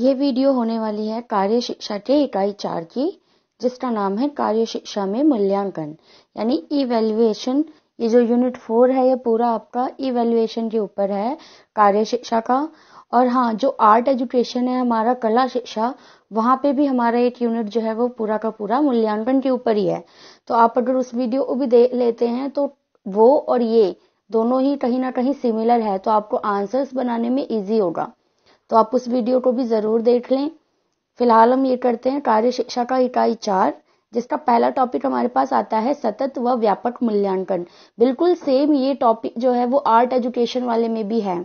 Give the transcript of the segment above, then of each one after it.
ये वीडियो होने वाली है कार्य शिक्षा के इकाई चार की जिसका नाम है कार्य शिक्षा में मूल्यांकन यानी इवेल्युएशन ये जो यूनिट फोर है ये पूरा आपका इवेल्युएशन के ऊपर है कार्य शिक्षा का और हाँ जो आर्ट एजुकेशन है हमारा कला शिक्षा वहाँ पे भी हमारा एक यूनिट जो है वो पूरा का पूरा मूल्यांकन के ऊपर ही है तो आप अगर उस वीडियो को भी देख लेते हैं तो वो और ये दोनों ही कहीं ना कहीं सिमिलर है तो आपको आंसर्स बनाने में इजी होगा तो आप उस वीडियो को भी ज़रूर देख लें फिलहाल हम ये करते हैं कार्य शिक्षा का इकाई चार जिसका पहला टॉपिक हमारे पास आता है सतत व व्यापक मूल्यांकन बिल्कुल सेम ये टॉपिक जो है वो आर्ट एजुकेशन वाले में भी है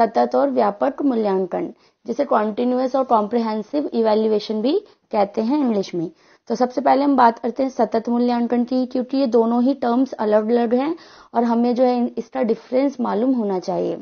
सतत और व्यापक मूल्यांकन जिसे कॉन्टिन्यूस और कॉम्प्रिहेंसिव इवेल्युएशन भी कहते हैं इंग्लिश में तो सबसे पहले हम बात करते हैं सतत मूल्यांकन की क्योंकि ये दोनों ही टर्म्स अलग अलग हैं और हमें जो है इसका डिफरेंस मालूम होना चाहिए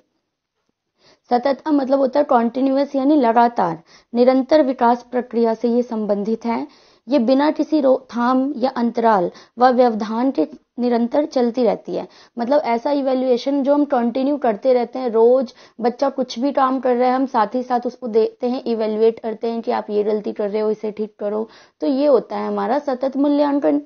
सतत का मतलब होता है कॉन्टिन्यूस यानी लगातार निरंतर विकास प्रक्रिया से ये संबंधित है ये बिना किसी रोकथाम या अंतराल व व्यवधान के निरंतर चलती रहती है मतलब ऐसा इवेल्युएशन जो हम कंटिन्यू करते रहते हैं रोज बच्चा कुछ भी काम कर रहा है हम साथ ही साथ उसको देखते हैं इवेल्युएट करते हैं कि आप ये गलती कर रहे हो इसे ठीक करो तो ये होता है हमारा सतत मूल्यांकन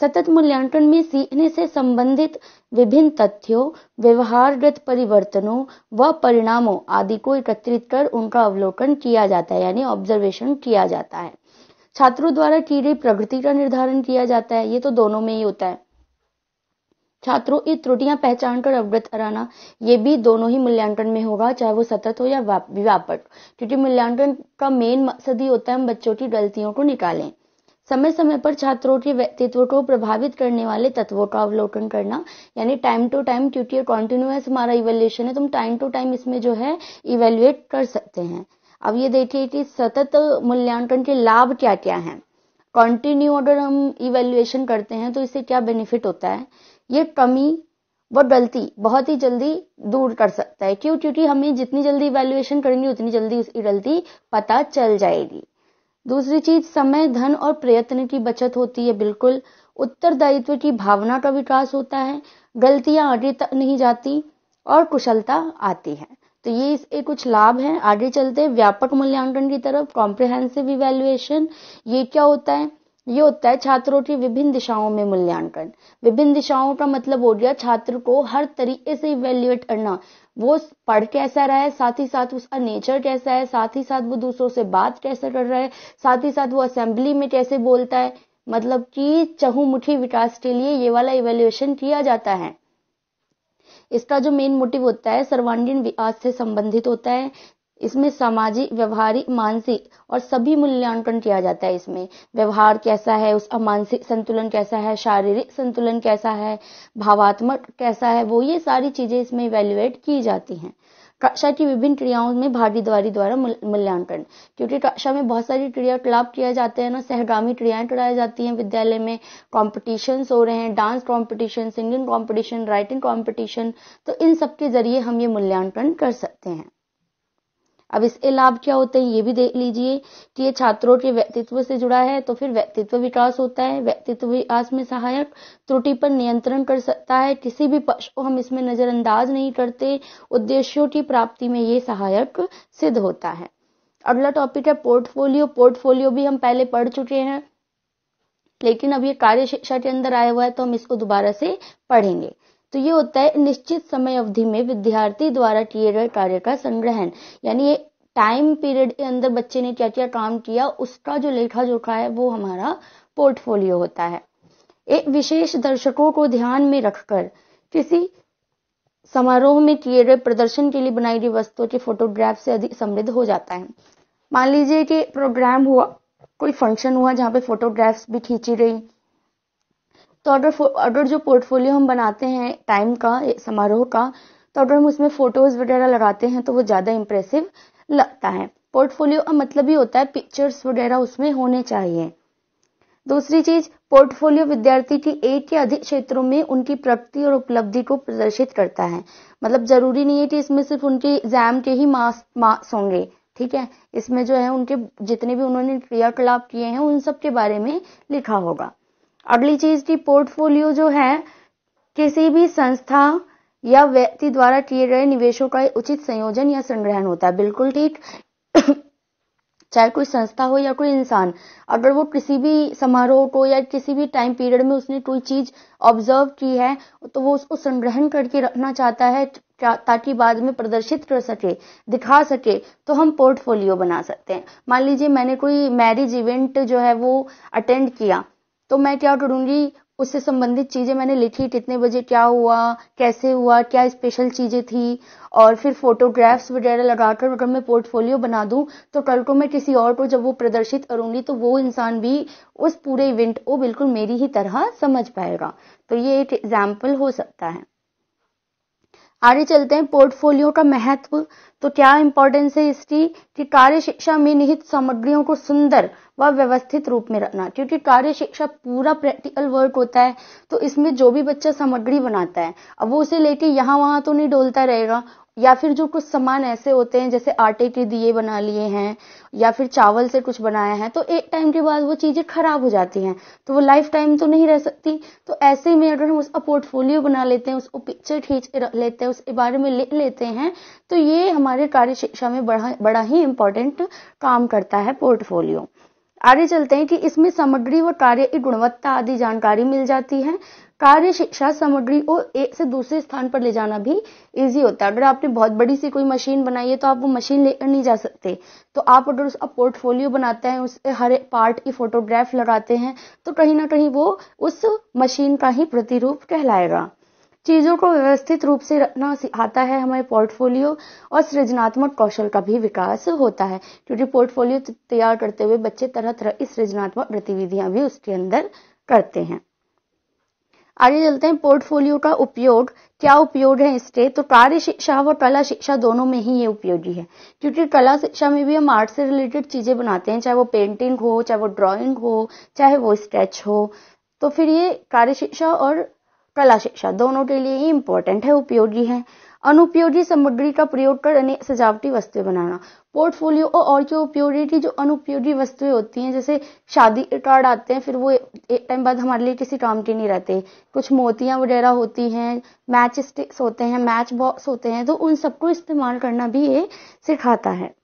सतत मूल्यांकन में सीखने से संबंधित विभिन्न तथ्यों व्यवहारगत परिवर्तनों व परिणामों आदि को एकत्रित कर उनका अवलोकन किया जाता है यानी ऑब्जर्वेशन किया जाता है छात्रों द्वारा की गई प्रगति का निर्धारण किया जाता है ये तो दोनों में ही होता है छात्रों की त्रुटियां पहचान कर अवगत कराना ये भी दोनों ही मूल्यांकन में होगा चाहे वो सतत हो या व्यापक क्योंकि मूल्यांकन का मेन मकसद ही होता है हम बच्चों की गलतियों को निकालें समय समय पर छात्रों के व्यक्तित्व को प्रभावित करने वाले तत्वों का अवलोकन करना यानी टाइम टू टाइम क्योंकि कॉन्टिन्यूस हमारा इवेल्युएशन है तो हम टाइम टू टाइम इसमें जो है इवेल्युएट कर सकते हैं अब ये देखिए कि सतत मूल्यांकन के लाभ क्या क्या हैं कॉन्टिन्यू अगर हम इवेल्युएशन करते हैं तो इससे क्या बेनिफिट होता है ये कमी व गलती बहुत ही जल्दी दूर कर सकता है क्यों क्योंकि हमें जितनी जल्दी इवेल्युएशन करेंगे उतनी जल्दी उसकी गलती पता चल जाएगी दूसरी चीज समय धन और प्रयत्न की बचत होती है बिल्कुल उत्तरदायित्व की भावना का विकास होता है गलतियां आगे तक नहीं जाती और कुशलता आती है तो ये इसके कुछ लाभ हैं आगे चलते व्यापक मूल्यांकन की तरफ कॉम्प्रिहेंसिव इवेल्युएशन ये क्या होता है ये होता है छात्रों की विभिन्न दिशाओं में मूल्यांकन विभिन्न दिशाओं का मतलब हो गया छात्र को हर तरीके से इवेल्युएट करना वो पढ़ कैसा रहा है साथ ही साथ उसका नेचर कैसा है साथ ही साथ वो दूसरों से बात कैसे कर रहा है साथ ही साथ वो असेंबली में कैसे बोलता है मतलब कि चहुमुखी विकास के लिए ये वाला इवेल्युएशन किया जाता है इसका जो मेन मोटिव होता है सर्वांगीण विकास से संबंधित होता है इसमें सामाजिक व्यवहारिक मानसिक और सभी मूल्यांकन किया जाता है इसमें व्यवहार कैसा है उसका मानसिक संतुलन कैसा है शारीरिक संतुलन कैसा है भावात्मक कैसा है वो ये सारी चीजें इसमें इवेल्युएट की जाती हैं कक्षा की विभिन्न क्रियाओं में भागीदारी द्वारा मूल्यांकन क्योंकि कक्षा में बहुत सारी क्रियाकलाप किया जाते हैं ना सहगामी क्रियाएं कराई जाती हैं विद्यालय में कॉम्पिटिशन हो रहे हैं dance competition singing competition writing competition तो इन सब के जरिए हम ये मूल्यांकन कर सकते हैं अब इसके लाभ क्या होते हैं ये भी देख लीजिए कि ये छात्रों के व्यक्तित्व से जुड़ा है तो फिर व्यक्तित्व विकास होता है व्यक्तित्व विकास में सहायक त्रुटि पर नियंत्रण कर सकता है किसी भी पक्ष को हम इसमें नजरअंदाज नहीं करते उद्देश्यों की प्राप्ति में ये सहायक सिद्ध होता है अगला टॉपिक है पोर्टफोलियो पोर्टफोलियो भी हम पहले पढ़ चुके हैं लेकिन अब ये कार्य शिक्षा के अंदर आया हुआ है तो हम इसको दोबारा से पढ़ेंगे तो ये होता है निश्चित समय अवधि में विद्यार्थी द्वारा किए गए कार्य का संग्रहण यानी ये टाइम पीरियड के अंदर बच्चे ने क्या क्या काम किया उसका जो लेखा जोखा है वो हमारा पोर्टफोलियो होता है एक विशेष दर्शकों को ध्यान में रखकर किसी समारोह में किए गए प्रदर्शन के लिए बनाई गई वस्तुओं के फोटोग्राफ से अधिक समृद्ध हो जाता है मान लीजिए कि प्रोग्राम हुआ कोई फंक्शन हुआ जहाँ पे फोटोग्राफ्स भी खींची गई तो ऑर्डर ऑर्डर जो पोर्टफोलियो हम बनाते हैं टाइम का समारोह का तो अगर हम उसमें फोटोज वगैरह लगाते हैं तो वो ज़्यादा इम्प्रेसिव लगता है पोर्टफोलियो का मतलब ही होता है पिक्चर्स वगैरह उसमें होने चाहिए दूसरी चीज पोर्टफोलियो विद्यार्थी की एक या अधिक क्षेत्रों में उनकी प्रगति और उपलब्धि को प्रदर्शित करता है मतलब जरूरी नहीं है कि इसमें सिर्फ उनके एग्जाम के ही मार्क्स मार्क्स होंगे ठीक है इसमें जो है उनके जितने भी उन्होंने क्रियाकलाप किए हैं उन सब के बारे में लिखा होगा अगली चीज की पोर्टफोलियो जो है किसी भी संस्था या व्यक्ति द्वारा किए गए निवेशों का उचित संयोजन या संग्रहण होता है बिल्कुल ठीक चाहे कोई संस्था हो या कोई इंसान अगर वो किसी भी समारोह को या किसी भी टाइम पीरियड में उसने कोई चीज ऑब्जर्व की है तो वो उसको संग्रहण करके रखना चाहता है ताकि बाद में प्रदर्शित कर सके दिखा सके तो हम पोर्टफोलियो बना सकते हैं मान लीजिए मैंने कोई मैरिज इवेंट जो है वो अटेंड किया तो मैं क्या करूंगी उससे संबंधित चीजें मैंने लिखी कितने बजे क्या हुआ कैसे हुआ क्या स्पेशल चीजें थी और फिर फोटोग्राफ्स वगैरह लगाकर अगर मैं पोर्टफोलियो बना दूं तो कल को मैं किसी और को जब वो प्रदर्शित करूंगी तो वो इंसान भी उस पूरे इवेंट को बिल्कुल मेरी ही तरह समझ पाएगा तो ये एक एग्जाम्पल हो सकता है आगे चलते हैं पोर्टफोलियो का महत्व तो क्या इंपॉर्टेंस है इसकी कि कार्य शिक्षा में निहित सामग्रियों को सुंदर व व्यवस्थित रूप में रखना क्योंकि कार्य शिक्षा पूरा प्रैक्टिकल वर्क होता है तो इसमें जो भी बच्चा सामग्री बनाता है अब वो उसे लेके यहाँ वहां तो नहीं डोलता रहेगा या फिर जो कुछ सामान ऐसे होते हैं जैसे आटे के दिए बना लिए हैं या फिर चावल से कुछ बनाया है तो एक टाइम के बाद वो चीज़ें खराब हो जाती हैं तो वो लाइफ टाइम तो नहीं रह सकती तो ऐसे में अगर हम उसका पोर्टफोलियो बना लेते हैं उसको पिक्चर खींच लेते हैं उसके बारे में लिख ले लेते हैं तो ये हमारे कार्य शिक्षा में बड़ा बड़ा ही इम्पोर्टेंट काम करता है पोर्टफोलियो आगे चलते हैं कि इसमें सामग्री व कार्य की गुणवत्ता आदि जानकारी मिल जाती है कार्य शिक्षा सामग्री को एक से दूसरे स्थान पर ले जाना भी इजी होता है अगर आपने बहुत बड़ी सी कोई मशीन बनाई है तो आप वो मशीन लेकर नहीं जा सकते तो आप अगर उसका पोर्टफोलियो बनाते हैं उसके हर एक पार्ट की फोटोग्राफ लगाते हैं तो कहीं ना कहीं वो उस मशीन का ही प्रतिरूप कहलाएगा चीजों को व्यवस्थित रूप से रखना सिखाता है हमारे पोर्टफोलियो और सृजनात्मक कौशल का भी विकास होता है क्योंकि पोर्टफोलियो तैयार करते हुए बच्चे तरह तरह की सृजनात्मक गतिविधियां भी उसके अंदर करते हैं आगे चलते हैं पोर्टफोलियो का उपयोग क्या उपयोग है इसके तो कार्य शिक्षा व कला शिक्षा दोनों में ही ये उपयोगी है क्योंकि कला शिक्षा में भी हम आर्ट से रिलेटेड चीजें बनाते हैं चाहे वो पेंटिंग हो चाहे वो ड्राइंग हो चाहे वो स्केच हो तो फिर ये कार्य शिक्षा और कला शिक्षा दोनों के लिए ही इम्पोर्टेंट है उपयोगी है अनुपयोगी सामग्री का प्रयोग कर अनेक सजावटी वस्तुएं बनाना पोर्टफोलियो और जो उपयोगी जो अनुपयोगी वस्तुएं होती हैं जैसे शादी कार्ड आते हैं फिर वो एक टाइम बाद हमारे लिए किसी काम के नहीं रहते कुछ मोतियां वगैरह होती हैं मैच स्टिक्स होते हैं मैच बॉक्स होते हैं तो उन सबको इस्तेमाल करना भी ये सिखाता है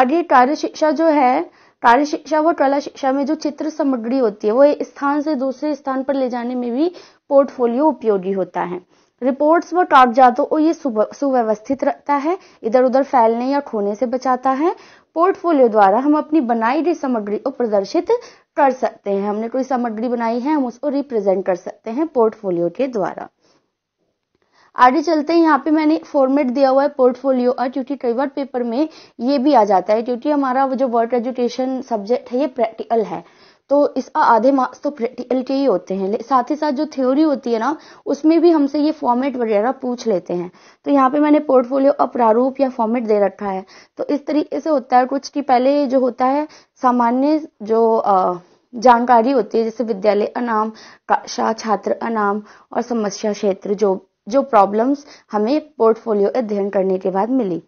आगे कार्य शिक्षा जो है कार्य शिक्षा व कला शिक्षा में जो चित्र सामग्री होती है वो एक स्थान से दूसरे स्थान पर ले जाने में भी पोर्टफोलियो उपयोगी होता है रिपोर्ट्स व टॉप जातों को ये सुव्यवस्थित रखता है इधर उधर फैलने या खोने से बचाता है पोर्टफोलियो द्वारा हम अपनी बनाई गई सामग्री को प्रदर्शित कर सकते हैं हमने कोई सामग्री बनाई है हम उसको रिप्रेजेंट कर सकते हैं पोर्टफोलियो के द्वारा आगे चलते हैं यहाँ पे मैंने फॉर्मेट दिया हुआ है पोर्टफोलियो और क्योंकि कई बार पेपर में ये भी आ जाता है क्योंकि हमारा जो वर्ड एजुकेशन सब्जेक्ट है ये प्रैक्टिकल है तो इसका आधे मार्क्स तो प्रैक्टिकल के ही होते हैं साथ ही साथ जो थ्योरी होती है ना उसमें भी हमसे ये फॉर्मेट वगैरह पूछ लेते हैं तो यहाँ पे मैंने पोर्टफोलियो का प्रारूप या फॉर्मेट दे रखा है तो इस तरीके से होता है कुछ की पहले जो होता है सामान्य जो आ, जानकारी होती है जैसे विद्यालय अनाम कक्षा छात्र अनाम और समस्या क्षेत्र जो जो प्रॉब्लम्स हमें पोर्टफोलियो अध्ययन करने के बाद मिली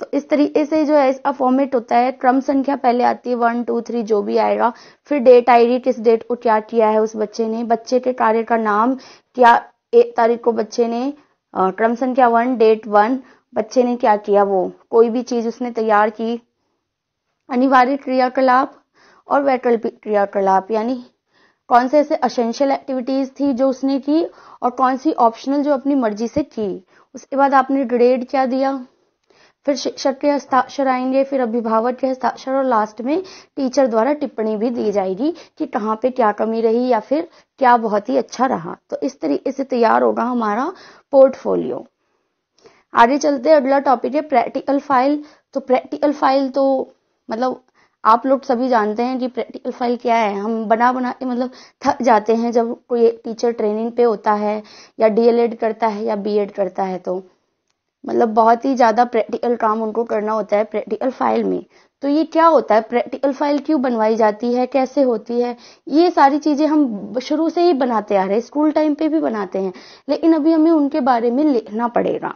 तो इस तरीके से जो है इसका फॉर्मेट होता है क्रम संख्या पहले आती है वन टू थ्री जो भी आएगा फिर डेट आएगी किस डेट को क्या किया है उस बच्चे ने बच्चे के कार्य का नाम क्या एक तारीख को बच्चे ने क्रम संख्या वन डेट वन बच्चे ने क्या किया वो कोई भी चीज उसने तैयार की अनिवार्य क्रियाकलाप और वैकल्पिक क्रियाकलाप यानी कौन से ऐसे असेंशियल एक्टिविटीज थी जो उसने की और कौन सी ऑप्शनल जो अपनी मर्जी से की उसके बाद आपने ग्रेड क्या दिया फिर शिक्षक के हस्ताक्षर आएंगे फिर अभिभावक के हस्ताक्षर और लास्ट में टीचर द्वारा टिप्पणी भी दी जाएगी कि कहाँ पे क्या कमी रही या फिर क्या बहुत ही अच्छा रहा तो इस तरीके से तैयार होगा हमारा पोर्टफोलियो आगे चलते अगला टॉपिक है प्रैक्टिकल फाइल तो प्रैक्टिकल फाइल तो मतलब आप लोग सभी जानते हैं कि प्रैक्टिकल फाइल क्या है हम बना बना के मतलब थक जाते हैं जब कोई टीचर ट्रेनिंग पे होता है या डीएलएड करता है या बीएड करता है तो मतलब बहुत ही ज़्यादा प्रैक्टिकल काम उनको करना होता है प्रैक्टिकल फाइल में तो ये क्या होता है प्रैक्टिकल फाइल क्यों बनवाई जाती है कैसे होती है ये सारी चीज़ें हम शुरू से ही बनाते आ रहे हैं स्कूल टाइम पे भी बनाते हैं लेकिन अभी हमें उनके बारे में लिखना पड़ेगा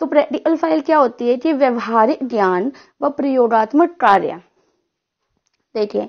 तो प्रैक्टिकल फाइल क्या होती है कि व्यवहारिक ज्ञान व प्रयोगात्मक कार्य देखिए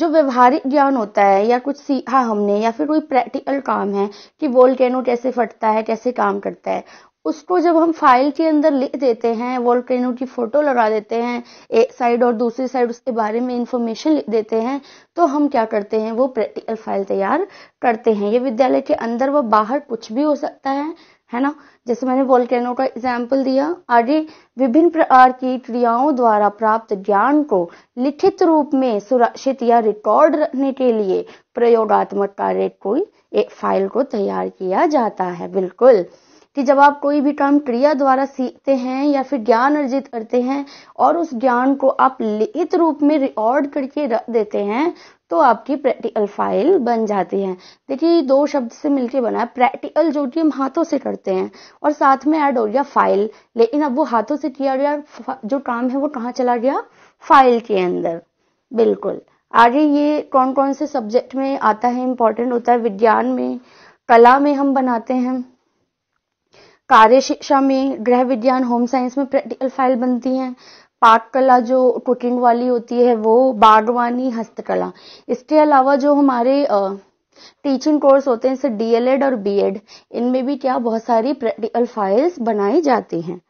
जो व्यवहारिक ज्ञान होता है या कुछ सीखा हमने या फिर कोई प्रैक्टिकल काम है कि वोल्केनो कैसे फटता है कैसे काम करता है उसको जब हम फाइल के अंदर लिख देते हैं वोल्केनो की फोटो लगा देते हैं एक साइड और दूसरी साइड उसके बारे में इंफॉर्मेशन लिख देते हैं तो हम क्या करते हैं वो प्रैक्टिकल फाइल तैयार करते हैं ये विद्यालय के अंदर व बाहर कुछ भी हो सकता है है ना जैसे मैंने वोल्केनो का एग्जाम्पल दिया आगे विभिन्न प्रकार की क्रियाओं द्वारा प्राप्त ज्ञान को लिखित रूप में सुरक्षित या रिकॉर्ड रखने के लिए प्रयोगात्मक कार्य कोई एक फाइल को तैयार किया जाता है बिल्कुल कि जब आप कोई भी काम क्रिया द्वारा सीखते हैं या फिर ज्ञान अर्जित करते हैं और उस ज्ञान को आप लिखित रूप में रिकॉर्ड करके रख देते हैं तो आपकी प्रैक्टिकल फाइल बन जाती है देखिए दो शब्द से मिलकर बना है प्रैक्टिकल जो कि हम हाथों से करते हैं और साथ में ऐड हो गया फाइल लेकिन अब वो हाथों से किया गया जो काम है वो कहाँ चला गया फाइल के अंदर बिल्कुल आगे ये कौन कौन से सब्जेक्ट में आता है इम्पोर्टेंट होता है विज्ञान में कला में हम बनाते हैं कार्य शिक्षा में गृह विज्ञान होम साइंस में प्रैक्टिकल फाइल बनती हैं पाक कला जो कुकिंग वाली होती है वो बागवानी हस्तकला इसके अलावा जो हमारे टीचिंग कोर्स होते हैं जैसे डीएलएड और बीएड इनमें भी क्या बहुत सारी प्रैक्टिकल फाइल्स बनाई जाती हैं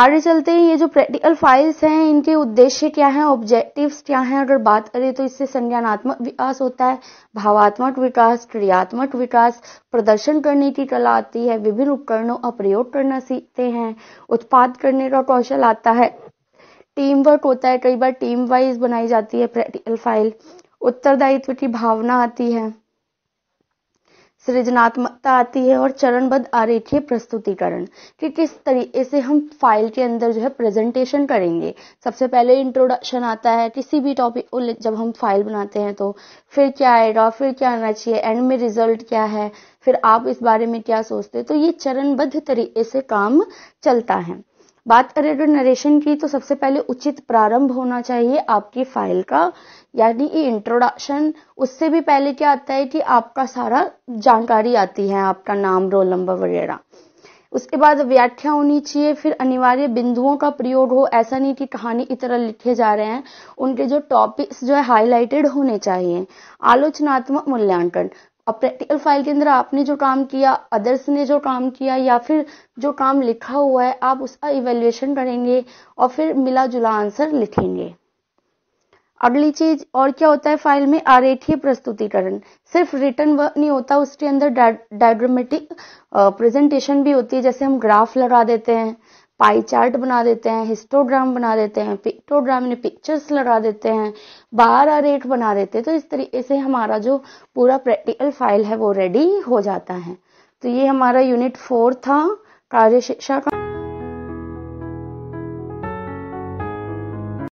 आगे चलते हैं ये जो प्रैक्टिकल फाइल्स हैं इनके उद्देश्य क्या हैं ऑब्जेक्टिव्स क्या हैं अगर बात करें तो इससे संज्ञानात्मक विकास होता है भावात्मक विकास क्रियात्मक विकास प्रदर्शन करने की कला आती है विभिन्न उपकरणों का प्रयोग करना सीखते हैं उत्पाद करने का कौशल आता है टीम वर्क होता है कई बार टीम वाइज बनाई जाती है प्रैक्टिकल फाइल उत्तरदायित्व की भावना आती है सृजनात्मकता आती है और चरणबद्ध आरेखीय प्रस्तुतिकरण कि किस तरीके से हम फाइल के अंदर जो है प्रेजेंटेशन करेंगे सबसे पहले इंट्रोडक्शन आता है किसी भी टॉपिक को जब हम फाइल बनाते हैं तो फिर क्या आएगा फिर क्या आना चाहिए एंड में रिजल्ट क्या है फिर आप इस बारे में क्या सोचते हैं तो ये चरणबद्ध तरीके से काम चलता है बात करें तो नरेशन की तो सबसे पहले उचित प्रारंभ होना चाहिए आपकी फाइल का यानी इंट्रोडक्शन उससे भी पहले क्या आता है कि आपका सारा जानकारी आती है आपका नाम रोल नंबर वगैरह उसके बाद व्याख्या होनी चाहिए फिर अनिवार्य बिंदुओं का प्रयोग हो ऐसा नहीं कि कहानी इस तरह लिखे जा रहे हैं उनके जो टॉपिक्स जो है हाईलाइटेड होने चाहिए आलोचनात्मक मूल्यांकन और प्रैक्टिकल फाइल के अंदर आपने जो काम किया अदर्स ने जो काम किया या फिर जो काम लिखा हुआ है आप उसका इवेल्युएशन करेंगे और फिर मिला जुला आंसर लिखेंगे अगली चीज और क्या होता है फाइल में आरेखीय प्रस्तुतिकरण सिर्फ रिटर्न वर्क नहीं होता उसके अंदर डायग्रामेटिक प्रेजेंटेशन भी होती है जैसे हम ग्राफ लगा देते हैं पाई चार्ट बना देते हैं हिस्टोग्राम बना देते हैं पिक्टोग्राम यानी पिक्चर्स लगा देते हैं बारह रेट बना देते हैं तो इस तरीके से हमारा जो पूरा प्रैक्टिकल फाइल है वो रेडी हो जाता है तो ये हमारा यूनिट फोर था कार्य शिक्षा का